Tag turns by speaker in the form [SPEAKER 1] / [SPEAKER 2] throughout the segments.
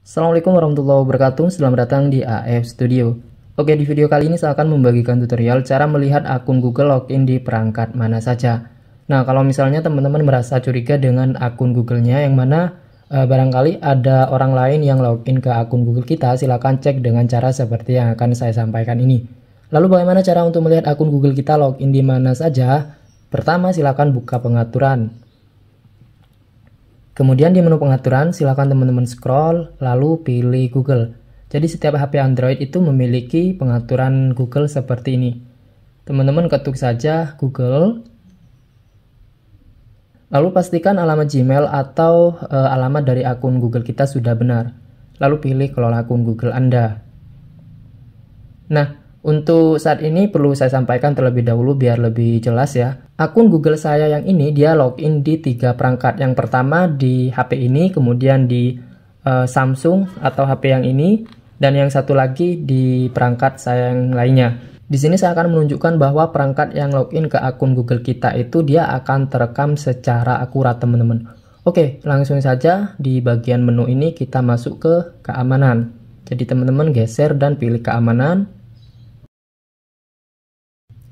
[SPEAKER 1] Assalamualaikum warahmatullahi wabarakatuh, selamat datang di AF Studio. Oke, di video kali ini saya akan membagikan tutorial cara melihat akun Google Login di perangkat mana saja. Nah, kalau misalnya teman-teman merasa curiga dengan akun Google-nya yang mana e, barangkali ada orang lain yang login ke akun Google kita, silahkan cek dengan cara seperti yang akan saya sampaikan ini. Lalu bagaimana cara untuk melihat akun Google kita login di mana saja? Pertama, silahkan buka pengaturan. Kemudian di menu pengaturan, silakan teman-teman scroll, lalu pilih Google. Jadi setiap HP Android itu memiliki pengaturan Google seperti ini. Teman-teman ketuk saja Google. Lalu pastikan alamat Gmail atau e, alamat dari akun Google kita sudah benar. Lalu pilih kelola akun Google Anda. Nah, untuk saat ini perlu saya sampaikan terlebih dahulu biar lebih jelas ya. Akun Google saya yang ini dia login di tiga perangkat. Yang pertama di HP ini, kemudian di uh, Samsung atau HP yang ini, dan yang satu lagi di perangkat saya yang lainnya. Di sini saya akan menunjukkan bahwa perangkat yang login ke akun Google kita itu dia akan terekam secara akurat teman-teman. Oke, langsung saja di bagian menu ini kita masuk ke keamanan. Jadi teman-teman geser dan pilih keamanan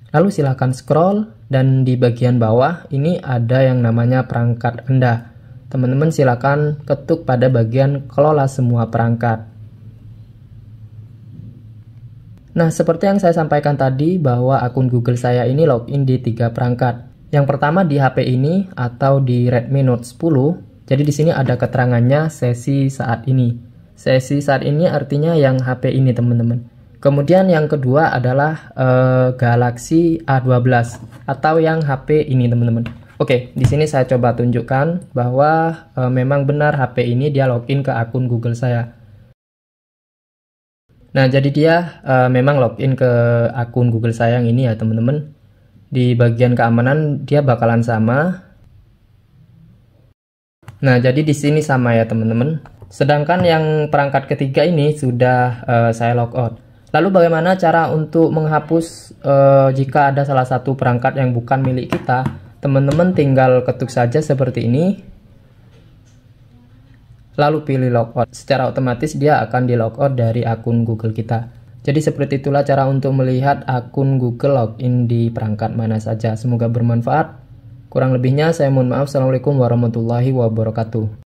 [SPEAKER 1] Lalu silahkan scroll dan di bagian bawah ini ada yang namanya perangkat Anda. Teman-teman silahkan ketuk pada bagian kelola semua perangkat. Nah, seperti yang saya sampaikan tadi bahwa akun Google saya ini login di tiga perangkat. Yang pertama di HP ini atau di Redmi Note 10. Jadi di sini ada keterangannya sesi saat ini. Sesi saat ini artinya yang HP ini teman-teman. Kemudian yang kedua adalah uh, Galaxy A12 atau yang HP ini teman-teman. Oke, di sini saya coba tunjukkan bahwa uh, memang benar HP ini dia login ke akun Google saya. Nah, jadi dia uh, memang login ke akun Google saya yang ini ya teman-teman. Di bagian keamanan dia bakalan sama. Nah, jadi di sini sama ya teman-teman. Sedangkan yang perangkat ketiga ini sudah uh, saya logout. Lalu bagaimana cara untuk menghapus uh, jika ada salah satu perangkat yang bukan milik kita? Teman-teman tinggal ketuk saja seperti ini. Lalu pilih logout. Secara otomatis dia akan di logout dari akun Google kita. Jadi seperti itulah cara untuk melihat akun Google login di perangkat mana saja. Semoga bermanfaat. Kurang lebihnya saya mohon maaf. Assalamualaikum warahmatullahi wabarakatuh.